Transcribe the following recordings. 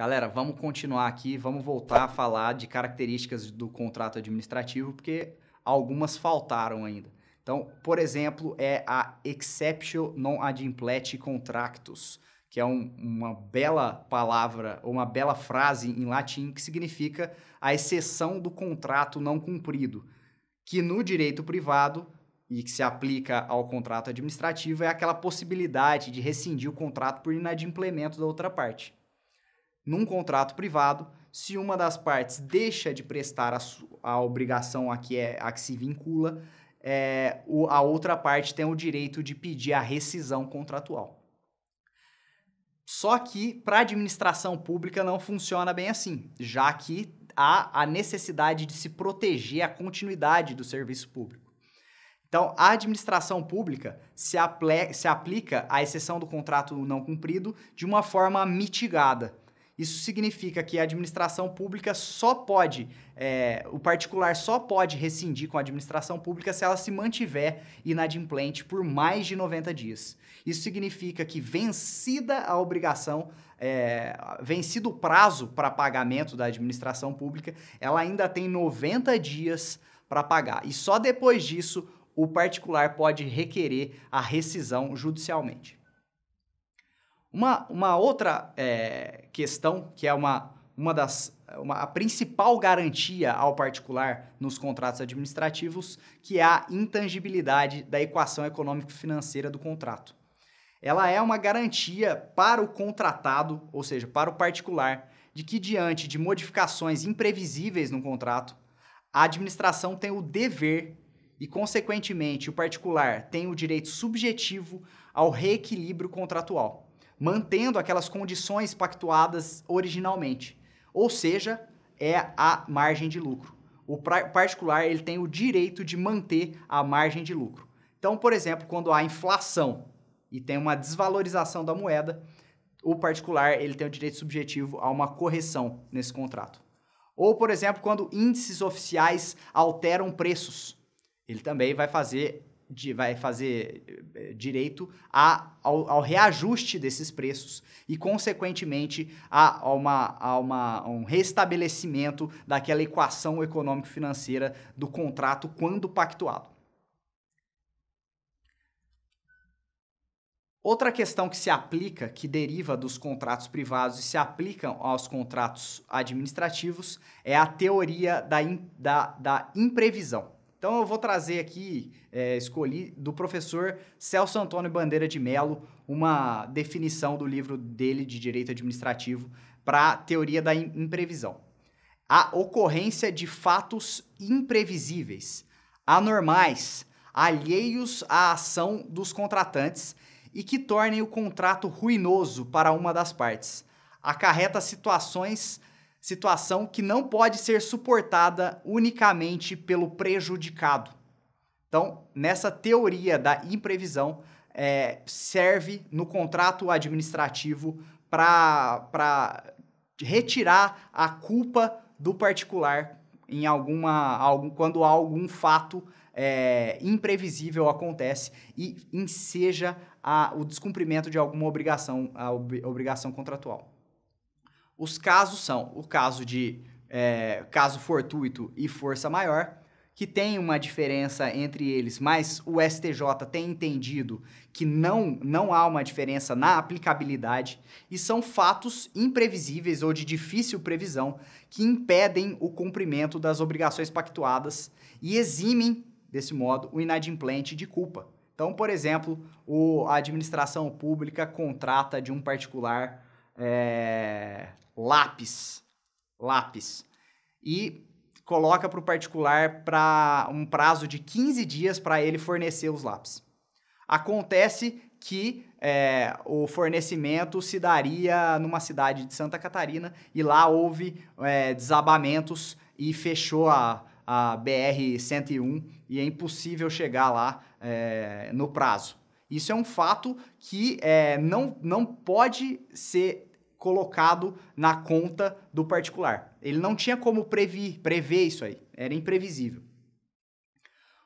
Galera, vamos continuar aqui, vamos voltar a falar de características do contrato administrativo, porque algumas faltaram ainda. Então, por exemplo, é a exception Non Adimplete Contractus, que é um, uma bela palavra, uma bela frase em latim que significa a exceção do contrato não cumprido, que no direito privado e que se aplica ao contrato administrativo é aquela possibilidade de rescindir o contrato por inadimplemento da outra parte num contrato privado, se uma das partes deixa de prestar a, a obrigação a que, é, a que se vincula, é, o, a outra parte tem o direito de pedir a rescisão contratual. Só que para a administração pública não funciona bem assim, já que há a necessidade de se proteger a continuidade do serviço público. Então, a administração pública se, se aplica à exceção do contrato não cumprido de uma forma mitigada. Isso significa que a administração pública só pode, é, o particular só pode rescindir com a administração pública se ela se mantiver inadimplente por mais de 90 dias. Isso significa que vencida a obrigação, é, vencido o prazo para pagamento da administração pública, ela ainda tem 90 dias para pagar. E só depois disso o particular pode requerer a rescisão judicialmente. Uma, uma outra é, questão, que é uma, uma das uma, a principal garantia ao particular nos contratos administrativos, que é a intangibilidade da equação econômico-financeira do contrato. Ela é uma garantia para o contratado, ou seja, para o particular, de que diante de modificações imprevisíveis no contrato, a administração tem o dever e, consequentemente, o particular tem o direito subjetivo ao reequilíbrio contratual mantendo aquelas condições pactuadas originalmente. Ou seja, é a margem de lucro. O particular ele tem o direito de manter a margem de lucro. Então, por exemplo, quando há inflação e tem uma desvalorização da moeda, o particular ele tem o direito subjetivo a uma correção nesse contrato. Ou, por exemplo, quando índices oficiais alteram preços, ele também vai fazer vai fazer direito a, ao, ao, reajuste desses preços e, consequentemente, a, a, uma, a, uma, a um restabelecimento daquela equação econômico-financeira do contrato quando pactuado. Outra questão que se aplica, que deriva dos contratos privados e se aplicam aos contratos administrativos, é a teoria da, in, da, da imprevisão. Então eu vou trazer aqui, é, escolhi do professor Celso Antônio Bandeira de Mello uma definição do livro dele de Direito Administrativo para a teoria da imprevisão. A ocorrência de fatos imprevisíveis, anormais, alheios à ação dos contratantes e que tornem o contrato ruinoso para uma das partes. Acarreta situações situação que não pode ser suportada unicamente pelo prejudicado. Então, nessa teoria da imprevisão, é, serve no contrato administrativo para retirar a culpa do particular em alguma algum, quando algum fato é, imprevisível acontece e enseja a, o descumprimento de alguma obrigação, a ob, obrigação contratual. Os casos são o caso de é, caso fortuito e força maior, que tem uma diferença entre eles, mas o STJ tem entendido que não, não há uma diferença na aplicabilidade e são fatos imprevisíveis ou de difícil previsão que impedem o cumprimento das obrigações pactuadas e eximem, desse modo, o inadimplente de culpa. Então, por exemplo, o, a administração pública contrata de um particular é, lápis, lápis, e coloca para o particular para um prazo de 15 dias para ele fornecer os lápis. Acontece que é, o fornecimento se daria numa cidade de Santa Catarina e lá houve é, desabamentos e fechou a, a BR-101 e é impossível chegar lá é, no prazo. Isso é um fato que é, não, não pode ser colocado na conta do particular. Ele não tinha como prever, prever isso aí, era imprevisível.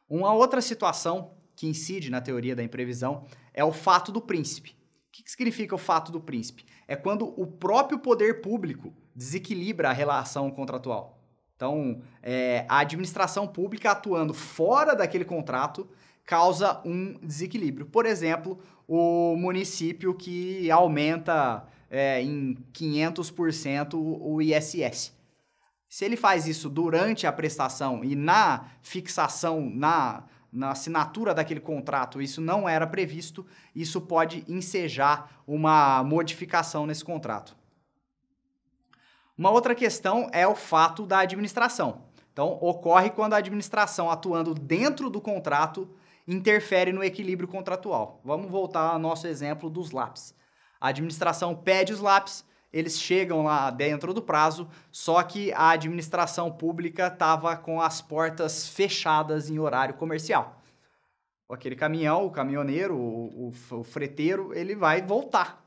Uma outra situação que incide na teoria da imprevisão é o fato do príncipe. O que significa o fato do príncipe? É quando o próprio poder público desequilibra a relação contratual. Então, é, a administração pública atuando fora daquele contrato causa um desequilíbrio. Por exemplo, o município que aumenta é, em 500% o ISS. Se ele faz isso durante a prestação e na fixação, na, na assinatura daquele contrato, isso não era previsto, isso pode ensejar uma modificação nesse contrato. Uma outra questão é o fato da administração. Então, ocorre quando a administração, atuando dentro do contrato, interfere no equilíbrio contratual. Vamos voltar ao nosso exemplo dos lápis. A administração pede os lápis, eles chegam lá dentro do prazo, só que a administração pública estava com as portas fechadas em horário comercial. Aquele caminhão, o caminhoneiro, o, o, o freteiro, ele vai voltar.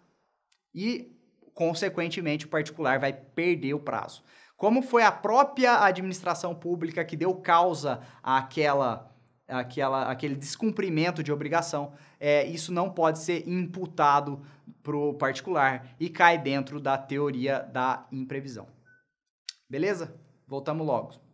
E, consequentemente, o particular vai perder o prazo. Como foi a própria administração pública que deu causa àquela àquela, aquele descumprimento de obrigação, é, isso não pode ser imputado pro particular e cai dentro da teoria da imprevisão. Beleza? Voltamos logo.